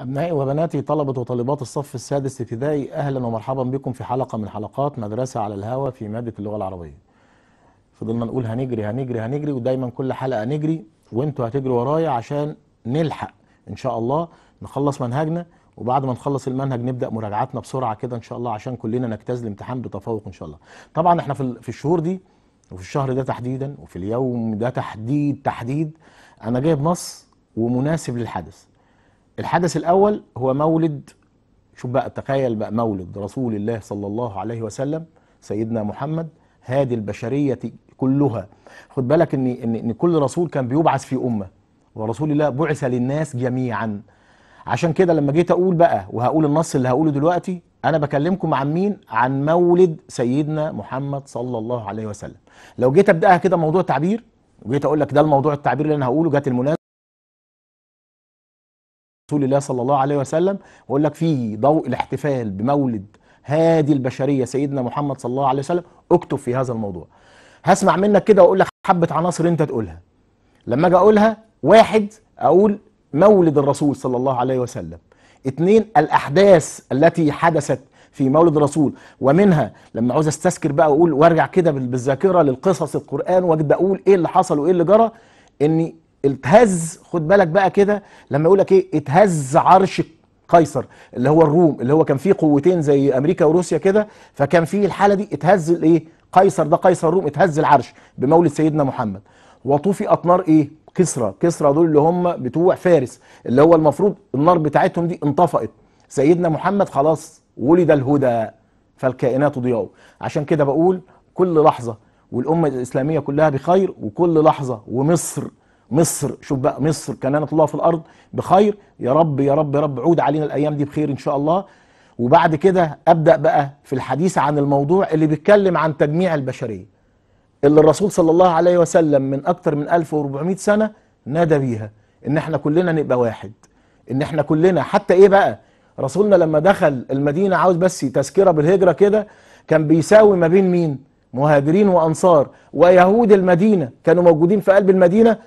أبنائي وبناتي طلبة وطالبات الصف السادس ابتدائي أهلا ومرحبا بكم في حلقة من حلقات مدرسة على الهوا في مادة اللغة العربية فضلنا نقول هنجري هنجري هنجري ودايما كل حلقة نجري وانتوا هتجروا ورايا عشان نلحق إن شاء الله نخلص منهجنا وبعد ما نخلص المنهج نبدا مراجعاتنا بسرعه كده ان شاء الله عشان كلنا نجتاز الامتحان بتفوق ان شاء الله طبعا احنا في في الشهور دي وفي الشهر ده تحديدا وفي اليوم ده تحديد تحديد انا جايب نص ومناسب للحدث الحدث الأول هو مولد شوف بقى تخيل بقى مولد رسول الله صلى الله عليه وسلم سيدنا محمد هذه البشرية كلها خد بالك ان ان, إن كل رسول كان بيبعث في أمة ورسول الله بعث للناس جميعا عشان كده لما جيت أقول بقى وهقول النص اللي هقوله دلوقتي أنا بكلمكم عن مين؟ عن مولد سيدنا محمد صلى الله عليه وسلم لو جيت أبدأها كده موضوع تعبير وجيت أقول لك ده الموضوع التعبير اللي أنا هقوله جت المناسبة رسول الله صلى الله عليه وسلم واقول لك في ضوء الاحتفال بمولد هادي البشريه سيدنا محمد صلى الله عليه وسلم اكتب في هذا الموضوع هسمع منك كده واقول لك حبه عناصر انت تقولها لما اجي اقولها واحد اقول مولد الرسول صلى الله عليه وسلم اثنين الاحداث التي حدثت في مولد الرسول ومنها لما عاوز استذكر بقى واقول وارجع كده بالذاكره للقصص القران واجد اقول ايه اللي حصل وايه اللي جرى اني اتهز خد بالك بقى كده لما يقول لك ايه اتهز عرش قيصر اللي هو الروم اللي هو كان فيه قوتين زي امريكا وروسيا كده فكان فيه الحاله دي اتهز الايه قيصر ده قيصر الروم اتهز العرش بمولد سيدنا محمد وطفئت نار ايه كسرى كسرى دول اللي هم بتوع فارس اللي هو المفروض النار بتاعتهم دي انطفأت سيدنا محمد خلاص ولد الهدى فالكائنات ضياء عشان كده بقول كل لحظه والامه الاسلاميه كلها بخير وكل لحظه ومصر مصر شوف بقى مصر كنانة الله في الأرض بخير يا رب يا رب يا رب عود علينا الأيام دي بخير إن شاء الله وبعد كده أبدأ بقى في الحديث عن الموضوع اللي بيتكلم عن تجميع البشرية اللي الرسول صلى الله عليه وسلم من أكتر من 1400 سنة نادى بيها إن احنا كلنا نبقى واحد إن احنا كلنا حتى إيه بقى رسولنا لما دخل المدينة عاوز بس تذكرة بالهجرة كده كان بيساوي ما بين مين مهاجرين وأنصار ويهود المدينة كانوا موجودين في قلب المدينة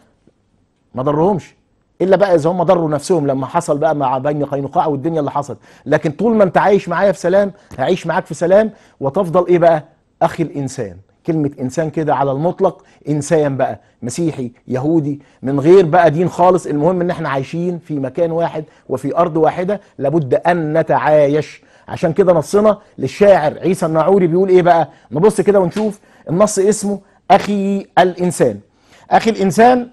ما ضرهمش الا بقى اذا هم ضروا نفسهم لما حصل بقى مع بني قينقاع والدنيا اللي حصلت لكن طول ما انت عايش معايا في سلام هعيش معاك في سلام وتفضل ايه بقى اخي الانسان كلمة إنسان كده على المطلق إنسان بقى مسيحي يهودي من غير بقى دين خالص المهم إن إحنا عايشين في مكان واحد وفي أرض واحدة لابد أن نتعايش عشان كده نصنا للشاعر عيسى الناعوري بيقول إيه بقى نبص كده ونشوف النص اسمه أخي الإنسان أخي الإنسان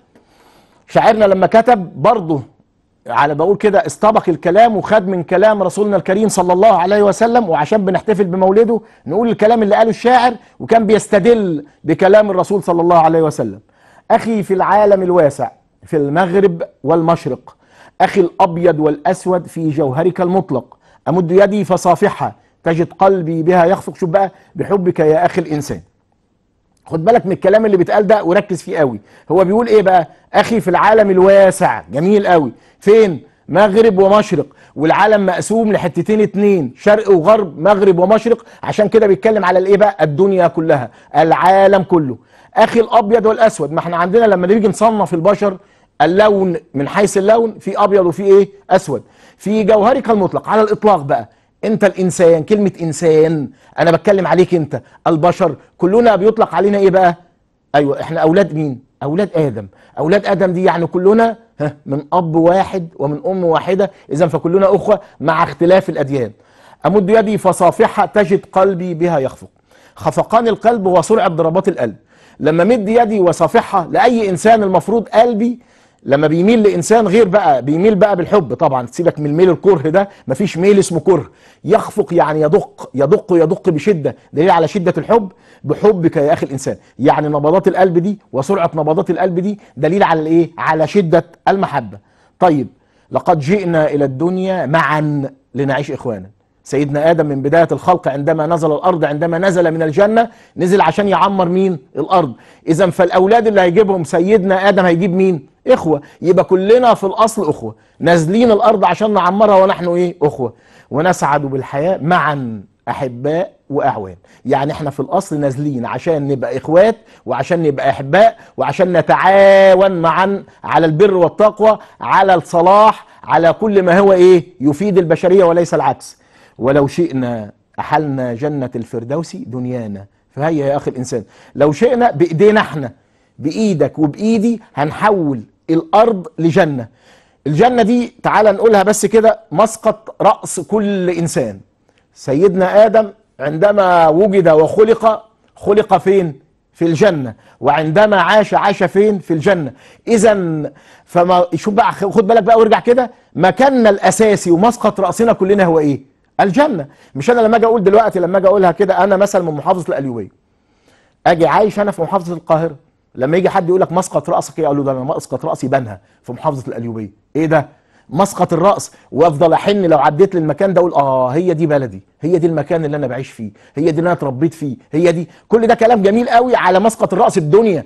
شاعرنا لما كتب برضه على بقول كده استبق الكلام وخد من كلام رسولنا الكريم صلى الله عليه وسلم وعشان بنحتفل بمولده نقول الكلام اللي قاله الشاعر وكان بيستدل بكلام الرسول صلى الله عليه وسلم أخي في العالم الواسع في المغرب والمشرق أخي الأبيض والأسود في جوهرك المطلق أمد يدي فصافحها تجد قلبي بها يخفق شو بقى بحبك يا أخي الإنسان خد بالك من الكلام اللي بيتقال ده وركز فيه قوي هو بيقول ايه بقى اخي في العالم الواسع جميل قوي فين مغرب ومشرق والعالم مقسوم لحتتين اتنين شرق وغرب مغرب ومشرق عشان كده بيتكلم على الايه بقى الدنيا كلها العالم كله اخي الابيض والاسود ما احنا عندنا لما نيجي نصنف البشر اللون من حيث اللون في ابيض وفي ايه اسود في جوهرك المطلق على الاطلاق بقى انت الانسان كلمه انسان انا بتكلم عليك انت البشر كلنا بيطلق علينا ايه بقى ايوه احنا اولاد مين اولاد ادم اولاد ادم دي يعني كلنا من اب واحد ومن ام واحده اذا فكلنا اخوه مع اختلاف الاديان امد يدي فصافحه تجد قلبي بها يخفق خفقان القلب هو ضربات القلب لما مد يدي وصافحها لاي انسان المفروض قلبي لما بيميل لانسان غير بقى بيميل بقى بالحب طبعا سيبك من الميل الكره ده مفيش ميل اسمه كره يخفق يعني يدق يدق يدق بشده دليل على شده الحب بحبك يا اخي الانسان يعني نبضات القلب دي وسرعه نبضات القلب دي دليل على الايه على شده المحبه طيب لقد جئنا الى الدنيا معا لنعيش اخوانا سيدنا ادم من بدايه الخلق عندما نزل الارض عندما نزل من الجنه نزل عشان يعمر مين الارض اذا فالاولاد اللي هيجيبهم سيدنا ادم هيجيب مين إخوة يبقى كلنا في الأصل أخوة نازلين الأرض عشان نعمرها ونحن إيه أخوة ونسعد بالحياة معا أحباء وأعوان يعني احنا في الأصل نازلين عشان نبقى إخوات وعشان نبقى أحباء وعشان نتعاون معا على البر والتقوى على الصلاح على كل ما هو إيه يفيد البشرية وليس العكس ولو شئنا أحلنا جنة الفردوس دنيانا فهيا يا أخي الإنسان لو شئنا بإيدينا احنا بإيدك وبإيدي هنحول الأرض لجنة الجنة دي تعال نقولها بس كده مسقط رأس كل إنسان سيدنا آدم عندما وجد وخلق خلق فين؟ في الجنة وعندما عاش عاش فين في الجنة إذا فما شوف بقى خد بالك بقى وارجع كده مكاننا الأساسي ومسقط رأسنا كلنا هو إيه الجنة مش أنا لما أجي أقول دلوقتي لما أجي أقولها كده أنا مثلا من محافظة القليوبية أجي عايش أنا في محافظة القاهرة لما يجي حد يقول لك مسقط راسك ايه اقول له ده انا مسقط راسي بنها في محافظه الاليوبيه ايه ده مسقط الراس وافضل احن لو عديت للمكان ده اقول اه هي دي بلدي هي دي المكان اللي انا بعيش فيه هي دي اللي انا اتربيت فيه هي دي كل ده كلام جميل قوي على مسقط الراس الدنيا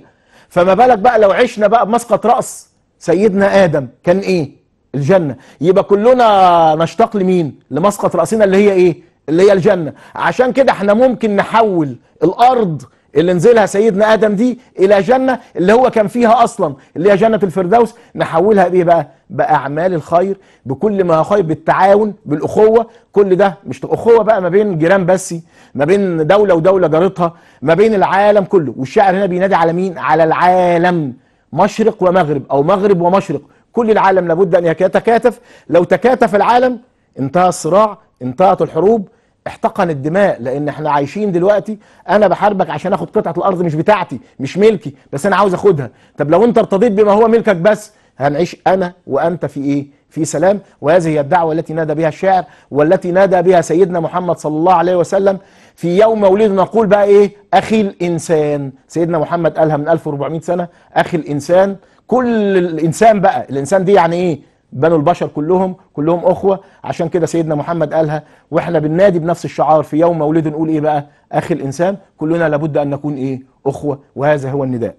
فما بالك بقى لو عشنا بقى بمسقط راس سيدنا ادم كان ايه الجنه يبقى كلنا نشتاق لمين لمسقط راسنا اللي هي ايه اللي هي الجنه عشان كده احنا ممكن نحول الارض اللي نزلها سيدنا آدم دي إلى جنة اللي هو كان فيها أصلا اللي هي جنة الفردوس نحولها بإيه بقى بأعمال الخير بكل ما خير بالتعاون بالأخوة كل ده مش أخوة بقى ما بين جيران بس ما بين دولة ودولة جارتها ما بين العالم كله والشاعر هنا بينادي على مين على العالم مشرق ومغرب أو مغرب ومشرق كل العالم لابد أن يتكاتف لو تكاتف العالم انتهى الصراع انتهت الحروب احتقن الدماء لان احنا عايشين دلوقتي انا بحاربك عشان اخد قطعه الارض مش بتاعتي مش ملكي بس انا عاوز اخدها طب لو انت ارتضيت بما هو ملكك بس هنعيش انا وانت في ايه في سلام وهذه هي الدعوه التي نادى بها الشاعر والتي نادى بها سيدنا محمد صلى الله عليه وسلم في يوم مولده نقول بقى ايه اخي الانسان سيدنا محمد قالها من 1400 سنه اخي الانسان كل الانسان بقى الانسان دي يعني ايه بنو البشر كلهم كلهم اخوه عشان كده سيدنا محمد قالها واحنا بننادي بنفس الشعار في يوم مولده نقول ايه بقى اخي الانسان كلنا لابد ان نكون ايه اخوه وهذا هو النداء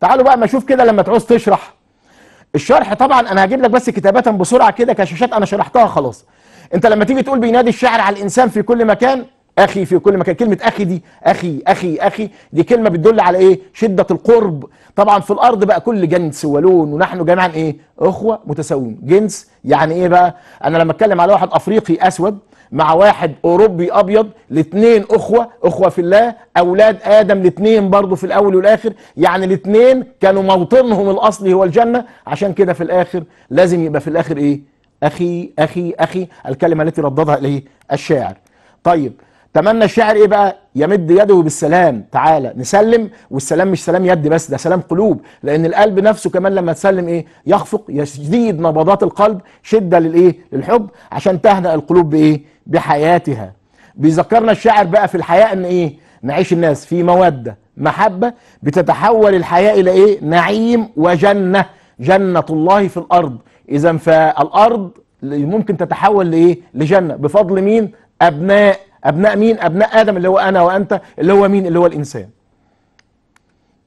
تعالوا بقى ما اشوف كده لما تعوز تشرح الشرح طبعا انا هجيب لك بس كتابه بسرعه كده كشاشات انا شرحتها خلاص انت لما تيجي تقول بينادي الشاعر على الانسان في كل مكان اخي في كل مكان كلمه اخي دي اخي اخي اخي دي كلمه بتدل على ايه شده القرب طبعا في الارض بقى كل جنس ولون ونحن جميعا ايه اخوه متساوون جنس يعني ايه بقى انا لما اتكلم على واحد افريقي اسود مع واحد اوروبي ابيض الاثنين اخوه اخوه في الله اولاد ادم الاثنين برضه في الاول والاخر يعني الاثنين كانوا موطنهم الاصلي هو الجنه عشان كده في الاخر لازم يبقى في الاخر ايه اخي اخي اخي الكلمه التي رددها اليه الشاعر طيب تمنى الشاعر ايه بقى يمد يده بالسلام تعالى نسلم والسلام مش سلام يد بس ده سلام قلوب لان القلب نفسه كمان لما تسلم ايه يخفق يزيد نبضات القلب شده للايه للحب عشان تهنأ القلوب بايه بحياتها بيذكرنا الشاعر بقى في الحياه ان ايه نعيش الناس في موده محبه بتتحول الحياه الى ايه نعيم وجنه جنه الله في الارض اذا فالارض ممكن تتحول لايه لجنه بفضل مين ابناء أبناء مين أبناء آدم اللي هو أنا وأنت اللي هو مين اللي هو الإنسان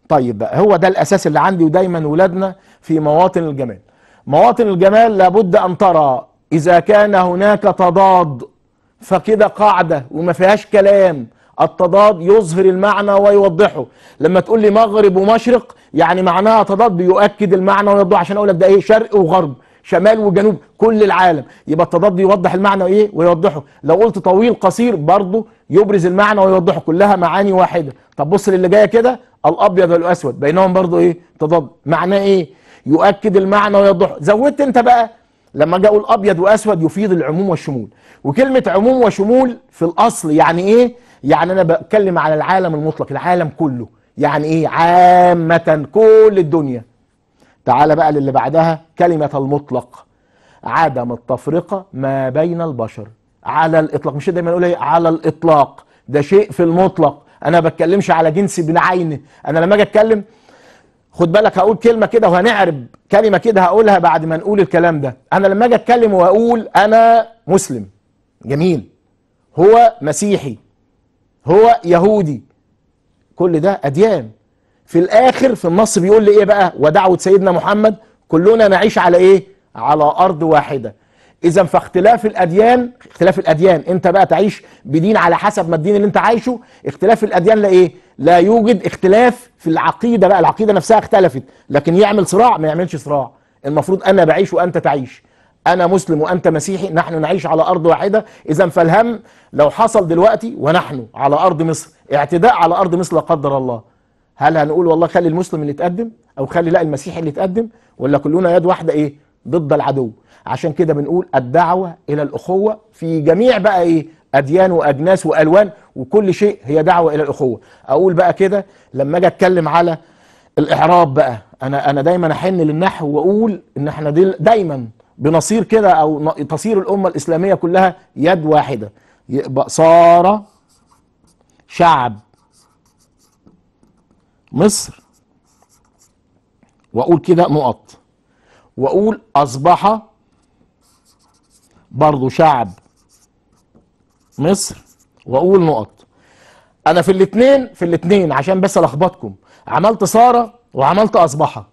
طيب بقى هو ده الأساس اللي عندي ودايما ولادنا في مواطن الجمال مواطن الجمال لابد أن ترى إذا كان هناك تضاد فكده قاعدة وما فيهاش كلام التضاد يظهر المعنى ويوضحه لما تقول لي مغرب ومشرق يعني معناها تضاد بيؤكد المعنى ويوضحه عشان اقول لك ده ايه شرق وغرب شمال وجنوب كل العالم يبقى التضاد يوضح المعنى ايه ويوضحه لو قلت طويل قصير برضه يبرز المعنى ويوضحه كلها معاني واحده طب بص للي جايه كده الابيض والاسود بينهم برضه ايه تضاد معناه ايه يؤكد المعنى ويوضحه زودت انت بقى لما اقول ابيض واسود يفيد العموم والشمول وكلمه عموم وشمول في الاصل يعني ايه يعني انا بتكلم على العالم المطلق العالم كله يعني ايه عامه كل الدنيا تعال بقى للي بعدها كلمة المطلق عدم التفرقة ما بين البشر على الإطلاق مش دايما نقول ايه على الإطلاق ده شيء في المطلق أنا ما بتكلمش على جنس ابن أنا لما أجي أتكلم خد بالك هقول كلمة كده وهنعرب كلمة كده هقولها بعد ما نقول الكلام ده أنا لما أجي أتكلم وأقول أنا مسلم جميل هو مسيحي هو يهودي كل ده أديان في الاخر في النص بيقول لي ايه بقى ودعوه سيدنا محمد كلنا نعيش على ايه على ارض واحده اذا فاختلاف الاديان اختلاف الاديان انت بقى تعيش بدين على حسب ما الدين اللي انت عايشه اختلاف الاديان لا ايه لا يوجد اختلاف في العقيده بقى العقيده نفسها اختلفت لكن يعمل صراع ما يعملش صراع المفروض انا بعيش وانت تعيش انا مسلم وانت مسيحي نحن نعيش على ارض واحده اذا فالهم لو حصل دلوقتي ونحن على ارض مصر اعتداء على ارض مصر لا قدر الله هل هنقول والله خلي المسلم اللي يتقدم او خلي لا المسيحي اللي يتقدم ولا كلنا يد واحده ايه ضد العدو عشان كده بنقول الدعوه الى الاخوه في جميع بقى ايه اديان واجناس والوان وكل شيء هي دعوه الى الاخوه اقول بقى كده لما اجي اتكلم على الاعراب بقى انا انا دايما احن للنحو واقول ان احنا دي دايما بنصير كده او تصير الامه الاسلاميه كلها يد واحده يبقى صار شعب مصر واقول كده نقط واقول اصبح برضو شعب مصر واقول نقط انا في الاثنين في الاثنين عشان بس الخبطكم عملت ساره وعملت اصبح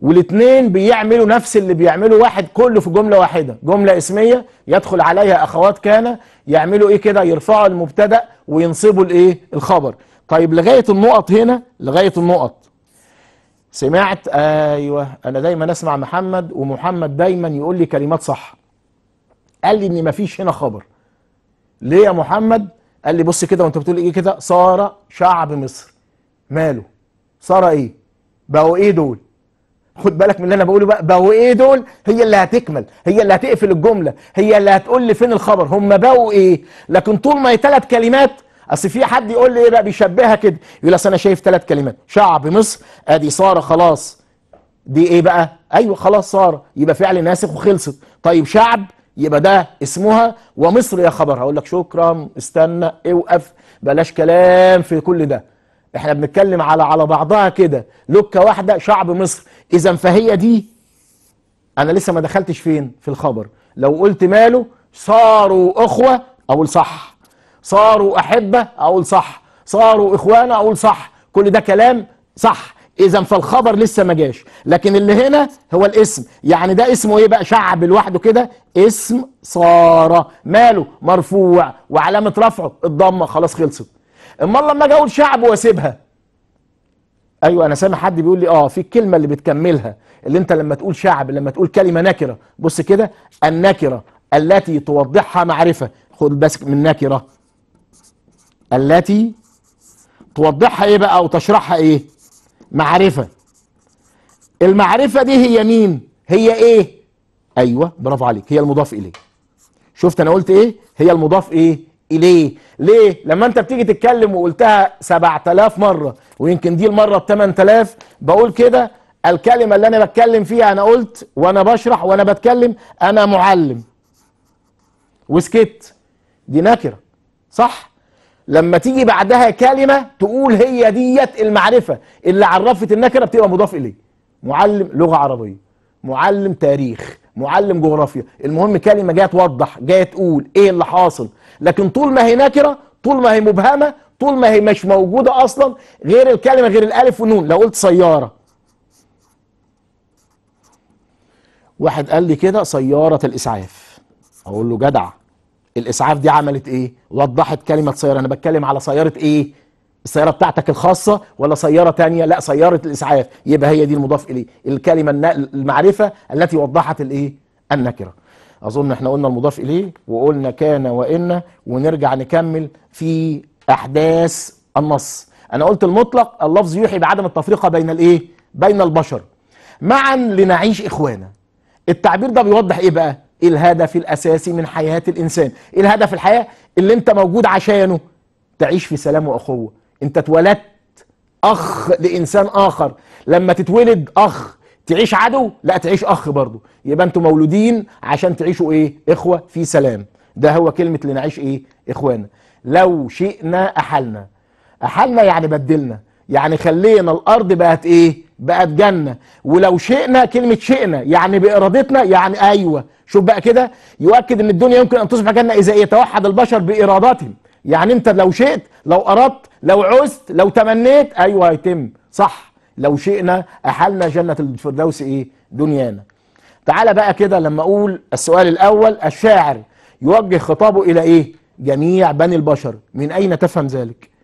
والاثنين بيعملوا نفس اللي بيعمله واحد كله في جمله واحده جمله اسميه يدخل عليها اخوات كان يعملوا ايه كده يرفعوا المبتدا وينصبوا الايه الخبر طيب لغاية النقط هنا لغاية النقط سمعت ايوه انا دايما اسمع محمد ومحمد دايما يقول لي كلمات صح قال لي ان مفيش هنا خبر ليه يا محمد قال لي بص كده وانت بتقول ايه كده صار شعب مصر ماله صار ايه بقوا ايه دول خد بالك من اللي انا بقوله بقى بقوا ايه دول هي اللي هتكمل هي اللي هتقفل الجمله هي اللي هتقول لي فين الخبر هم بقوا ايه لكن طول ما هي ثلاث كلمات اصل في حد يقول لي ايه بقى بيشبهها كده يقول اصل انا شايف ثلاث كلمات شعب مصر ادي صار خلاص دي ايه بقى ايوه خلاص صار يبقى فعل ناسخ وخلصت طيب شعب يبقى ده اسمها ومصر يا خبر هقول لك شكرا استنى اوقف بلاش كلام في كل ده احنا بنتكلم على على بعضها كده لوكه واحده شعب مصر اذا فهي دي انا لسه ما دخلتش فين في الخبر لو قلت ماله صاروا اخوه اقول صح صاروا أحبة أقول صح صاروا اخوانا أقول صح كل ده كلام صح اذا فالخبر لسه ما جاش لكن اللي هنا هو الاسم يعني ده اسمه ايه بقى شعب لوحده كده اسم صار ماله مرفوع وعلامه رفعه الضمه خلاص خلصت امال لما اجي اقول شعب واسيبها ايوه انا سامع حد بيقول لي اه في الكلمه اللي بتكملها اللي انت لما تقول شعب لما تقول كلمه نكره بص كده النكره التي توضحها معرفه خد بس من نكره التي توضحها ايه بقى او تشرحها ايه معرفه المعرفه دي هي مين هي ايه ايوه برافو عليك هي المضاف اليه شفت انا قلت ايه هي المضاف ايه اليه ليه لما انت بتيجي تتكلم وقلتها 7000 مره ويمكن دي المره ال 8000 بقول كده الكلمه اللي انا بتكلم فيها انا قلت وانا بشرح وانا بتكلم انا معلم وسكت دي نكره صح لما تيجي بعدها كلمة تقول هي ديت المعرفة اللي عرفت النكرة بتبقى مضاف إليه معلم لغة عربية معلم تاريخ معلم جغرافيا المهم كلمة جاية توضح جاية تقول إيه اللي حاصل لكن طول ما هي نكرة طول ما هي مبهمة طول ما هي مش موجودة أصلا غير الكلمة غير الألف والنون لو قلت سيارة واحد قال لي كده سيارة الإسعاف أقول له جدع الاسعاف دي عملت ايه وضحت كلمه سياره انا بتكلم على سياره ايه السياره بتاعتك الخاصه ولا سياره تانية لا سياره الاسعاف يبقى هي دي المضاف اليه الكلمه المعرفه التي وضحت الايه النكره اظن احنا قلنا المضاف اليه وقلنا كان وان ونرجع نكمل في احداث النص انا قلت المطلق اللفظ يوحي بعدم التفرقه بين الايه بين البشر معا لنعيش اخوانا التعبير ده بيوضح ايه بقى ايه الهدف الاساسي من حياه الانسان ايه الهدف الحياه اللي انت موجود عشانه تعيش في سلام واخوه انت اتولدت اخ لانسان اخر لما تتولد اخ تعيش عدو لا تعيش اخ برضه يبقى انتوا مولودين عشان تعيشوا ايه اخوه في سلام ده هو كلمه لنعيش ايه اخوانا لو شئنا احلنا احلنا يعني بدلنا يعني خلينا الارض بقت ايه بقت جنه ولو شئنا كلمه شئنا يعني بارادتنا يعني ايوه شوف بقى كده يؤكد ان الدنيا يمكن ان تصبح جنه اذا يتوحد البشر بارادتهم يعني انت لو شئت لو اردت لو عزت لو تمنيت ايوه هيتم صح لو شئنا احلنا جنه الفردوس ايه دنيانا تعالى بقى كده لما اقول السؤال الاول الشاعر يوجه خطابه الى ايه جميع بني البشر من اين تفهم ذلك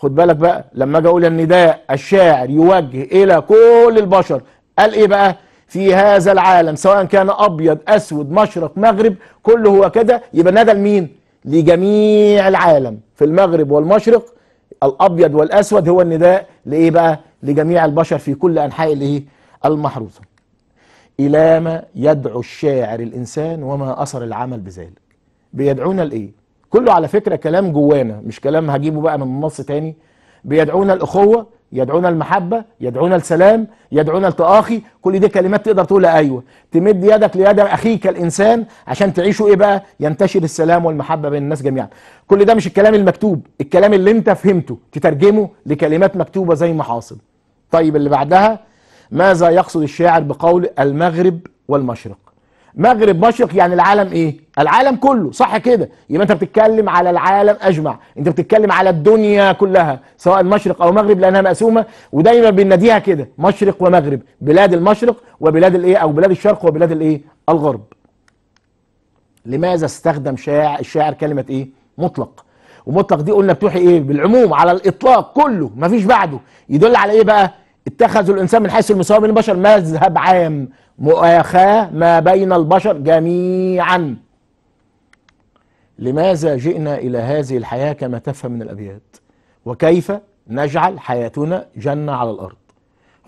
خد بالك بقى لما اجي اقول النداء الشاعر يوجه الى كل البشر قال ايه بقى في هذا العالم سواء كان ابيض اسود مشرق مغرب كله هو كده يبقى ندى لمين لجميع العالم في المغرب والمشرق الابيض والاسود هو النداء لايه بقى لجميع البشر في كل انحاء الايه المحروسه الى ما يدعو الشاعر الانسان وما اثر العمل بذلك بيدعونا لايه كله على فكرة كلام جوانا مش كلام هجيبه بقى من مصر تاني بيدعونا الأخوة يدعونا المحبة يدعونا السلام يدعونا التآخي كل دي كلمات تقدر تقولها أيوة تمد يدك ليد أخيك الإنسان عشان تعيشوا إيه بقى ينتشر السلام والمحبة بين الناس جميعا كل ده مش الكلام المكتوب الكلام اللي انت فهمته تترجمه لكلمات مكتوبة زي ما حاصل طيب اللي بعدها ماذا يقصد الشاعر بقول المغرب والمشرق مغرب مشرق يعني العالم ايه العالم كله صح كده يبقى انت بتتكلم على العالم اجمع انت بتتكلم على الدنيا كلها سواء مشرق او مغرب لانها مقسومه ودايما بنناديها كده مشرق ومغرب بلاد المشرق وبلاد الايه او بلاد الشرق وبلاد الايه الغرب لماذا استخدم شاعر الشاعر كلمه ايه مطلق ومطلق دي قلنا بتوحي ايه بالعموم على الاطلاق كله مفيش بعده يدل على ايه بقى اتخذوا الانسان من حيث المساواه بين البشر مذهب عام مؤاخاة ما بين البشر جميعا لماذا جئنا إلى هذه الحياة كما تفهم من الأبيات وكيف نجعل حياتنا جنة على الأرض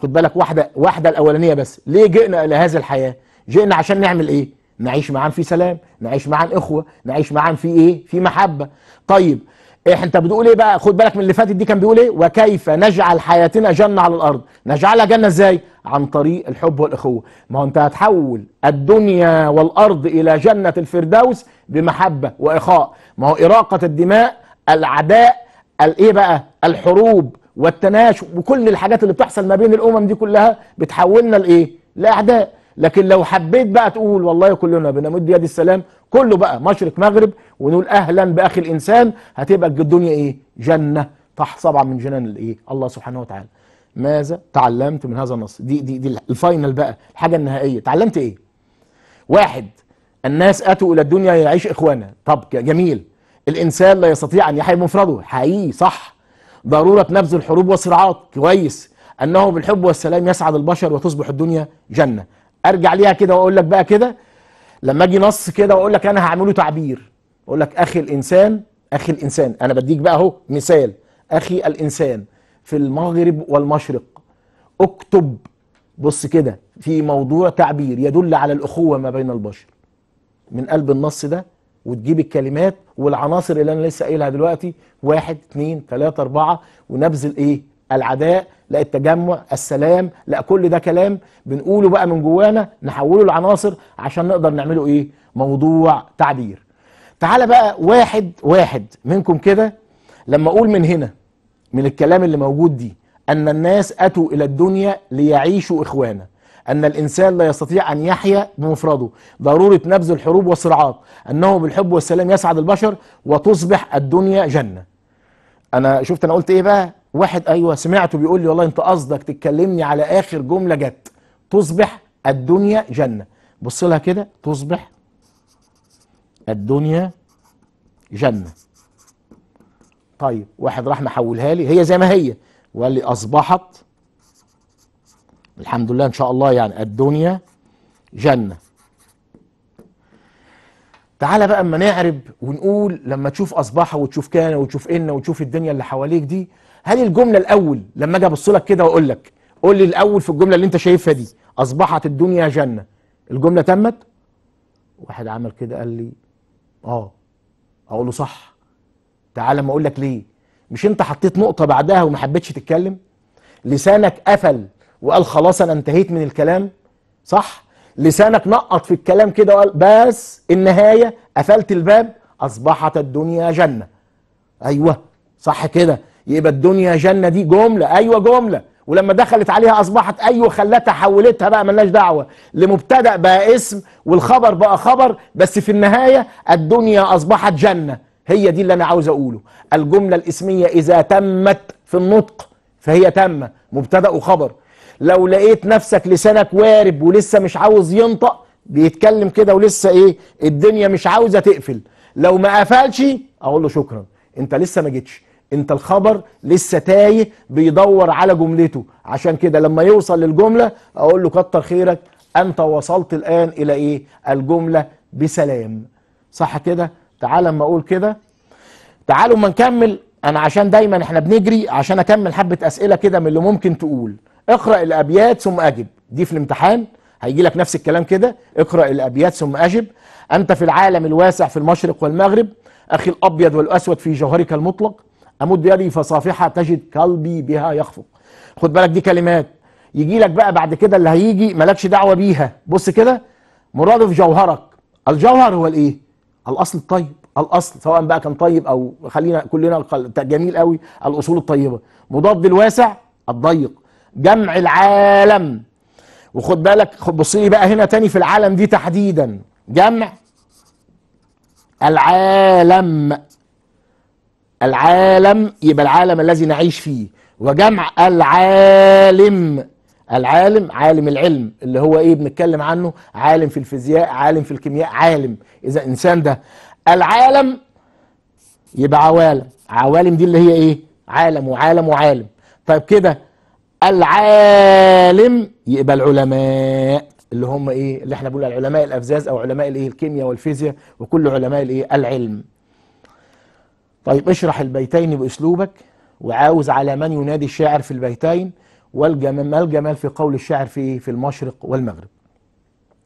خد بالك واحدة, واحدة الأولانية بس ليه جئنا إلى هذه الحياة جئنا عشان نعمل إيه نعيش معا في سلام نعيش معا إخوة نعيش معا في إيه في محبة طيب إيه انت بتقول ايه بقى خد بالك من اللي فاتت دي كان بيقول ايه وكيف نجعل حياتنا جنة على الارض نجعلها جنة ازاي عن طريق الحب والأخوة ما هو أنت هتحول الدنيا والأرض إلى جنة الفردوس بمحبة وإخاء ما هو إراقة الدماء العداء الإيه بقى الحروب والتناش وكل الحاجات اللي بتحصل ما بين الأمم دي كلها بتحولنا لإيه لأعداء لكن لو حبيت بقى تقول والله كلنا بنمد يد السلام كله بقى مشرق مغرب ونقول اهلا باخي الانسان هتبقى الدنيا ايه جنه تحصبع من جنان الايه الله سبحانه وتعالى ماذا تعلمت من هذا النص دي دي دي الفاينل بقى الحاجه النهائيه تعلمت ايه واحد الناس اتوا الى الدنيا يعيش اخوانا طب جميل الانسان لا يستطيع ان يحيي بمفرده حقيقي صح ضروره نبذ الحروب والصراعات كويس انه بالحب والسلام يسعد البشر وتصبح الدنيا جنه ارجع ليها كده واقول لك بقى كده لما اجي نص كده واقول لك انا هعمله تعبير اقول لك اخي الانسان اخي الانسان انا بديك بقى اهو مثال اخي الانسان في المغرب والمشرق اكتب بص كده في موضوع تعبير يدل على الأخوة ما بين البشر من قلب النص ده وتجيب الكلمات والعناصر اللي أنا لسه قايلها دلوقتي واحد اثنين ثلاثة أربعة ونبذل إيه العداء لا التجمع السلام لا كل ده كلام بنقوله بقى من جوانا نحوله لعناصر عشان نقدر نعمله إيه موضوع تعبير تعال بقى واحد واحد منكم كده لما أقول من هنا من الكلام اللي موجود دي أن الناس أتوا إلى الدنيا ليعيشوا إخوانا أن الإنسان لا يستطيع أن يحيا بمفرده ضرورة نبذ الحروب والصراعات أنه بالحب والسلام يسعد البشر وتصبح الدنيا جنة أنا شفت أنا قلت إيه بقى واحد أيوة سمعته بيقول لي والله أنت قصدك تتكلمني على آخر جملة جت تصبح الدنيا جنة بص لها كده تصبح الدنيا جنة طيب واحد راح محولها لي هي زي ما هي وقال لي اصبحت الحمد لله ان شاء الله يعني الدنيا جنه تعالى بقى اما نعرب ونقول لما تشوف اصبحها وتشوف كان وتشوف ان وتشوف الدنيا اللي حواليك دي هل الجمله الاول لما اجي ابص لك كده واقول لك قول لي الاول في الجمله اللي انت شايفها دي اصبحت الدنيا جنه الجمله تمت واحد عمل كده قال لي اه اقول له صح تعال ما اقول لك ليه مش انت حطيت نقطه بعدها وما حبيتش تتكلم لسانك قفل وقال خلاص انا انتهيت من الكلام صح لسانك نقط في الكلام كده وقال بس النهايه قفلت الباب اصبحت الدنيا جنه ايوه صح كده يبقى الدنيا جنه دي جمله ايوه جمله ولما دخلت عليها اصبحت ايوه خلتها حولتها بقى ملناش دعوه لمبتدا بقى اسم والخبر بقى خبر بس في النهايه الدنيا اصبحت جنه هي دي اللي انا عاوز اقوله الجمله الاسميه اذا تمت في النطق فهي تامه مبتدا وخبر لو لقيت نفسك لسانك وارب ولسه مش عاوز ينطق بيتكلم كده ولسه ايه الدنيا مش عاوزه تقفل لو ما قفلش اقول له شكرا انت لسه ما جيتش انت الخبر لسه تايه بيدور على جملته عشان كده لما يوصل للجمله اقول له كتر خيرك انت وصلت الان الى ايه الجمله بسلام صح كده تعال اما اقول كده تعالوا اما نكمل انا عشان دايما احنا بنجري عشان اكمل حبه اسئله كده من اللي ممكن تقول اقرا الابيات ثم اجب دي في الامتحان هيجي لك نفس الكلام كده اقرا الابيات ثم اجب انت في العالم الواسع في المشرق والمغرب اخي الابيض والاسود في جوهرك المطلق امد يدي فصافحه تجد قلبي بها يخفق خد بالك دي كلمات يجي لك بقى بعد كده اللي هيجي مالكش دعوه بيها بص كده مرادف جوهرك الجوهر هو الايه الاصل الطيب الاصل سواء بقى كان طيب او خلينا كلنا جميل قوي الاصول الطيبه مضاد الواسع الضيق جمع العالم وخد بالك بص لي بقى هنا تاني في العالم دي تحديدا جمع العالم العالم يبقى العالم الذي نعيش فيه وجمع العالم العالم عالم العلم اللي هو ايه بنتكلم عنه عالم في الفيزياء عالم في الكيمياء عالم اذا انسان ده العالم يبقى عوالم عوالم دي اللي هي ايه عالم وعالم وعالم طيب كده العالم يبقى العلماء اللي هم ايه اللي احنا بنقول العلماء الافزاز او علماء الايه الكيمياء والفيزياء وكل علماء الايه العلم طيب اشرح البيتين باسلوبك وعاوز على من ينادي الشاعر في البيتين والجمال ما الجمال في قول الشاعر في في المشرق والمغرب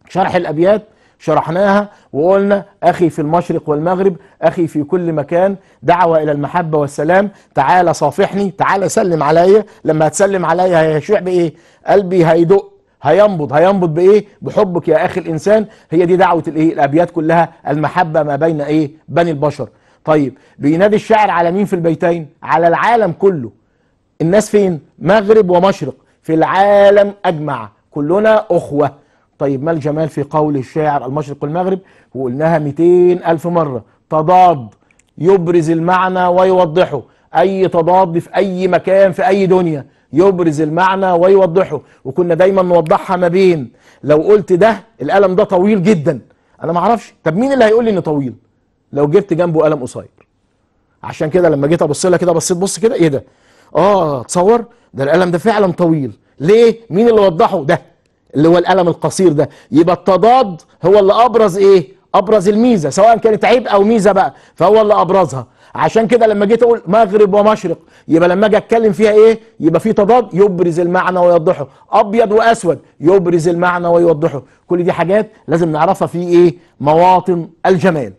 شرح الأبيات شرحناها وقلنا أخي في المشرق والمغرب أخي في كل مكان دعوة إلى المحبة والسلام تعال صافحني تعال سلم عليا لما هتسلم عليا هيشع بإيه قلبي هيدق هينبض هينبض بايه بحبك يا اخي الانسان هي دي دعوه الايه الابيات كلها المحبه ما بين ايه بني البشر طيب بينادي الشاعر على مين في البيتين على العالم كله الناس فين مغرب ومشرق في العالم أجمع كلنا أخوة طيب ما الجمال في قول الشاعر المشرق والمغرب وقلناها 200 ألف مرة تضاد يبرز المعنى ويوضحه أي تضاد في أي مكان في أي دنيا يبرز المعنى ويوضحه وكنا دايما نوضحها ما بين لو قلت ده القلم ده طويل جدا أنا ما اعرفش طب مين اللي هيقول لي إن طويل لو جبت جنبه قلم قصير عشان كده لما جيت ابص لها كده بصيت بص كده ايه ده اه تصور ده القلم ده فعلا طويل ليه مين اللي وضحه ده اللي هو القلم القصير ده يبقى التضاد هو اللي ابرز ايه ابرز الميزه سواء كانت عيب او ميزه بقى فهو اللي ابرزها عشان كده لما جيت اقول مغرب ومشرق يبقى لما اجي اتكلم فيها ايه يبقى في تضاد يبرز المعنى ويوضحه ابيض واسود يبرز المعنى ويوضحه كل دي حاجات لازم نعرفها في ايه مواطن الجمال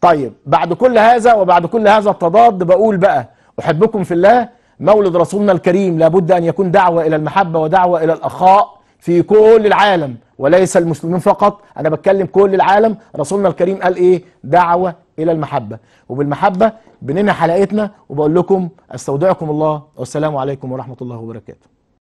طيب بعد كل هذا وبعد كل هذا التضاد بقول بقى أحبكم في الله مولد رسولنا الكريم لابد أن يكون دعوة إلى المحبة ودعوة إلى الأخاء في كل العالم وليس المسلمين فقط أنا بتكلم كل العالم رسولنا الكريم قال إيه دعوة إلى المحبة وبالمحبة بننهي حلقتنا وبقول لكم استودعكم الله والسلام عليكم ورحمة الله وبركاته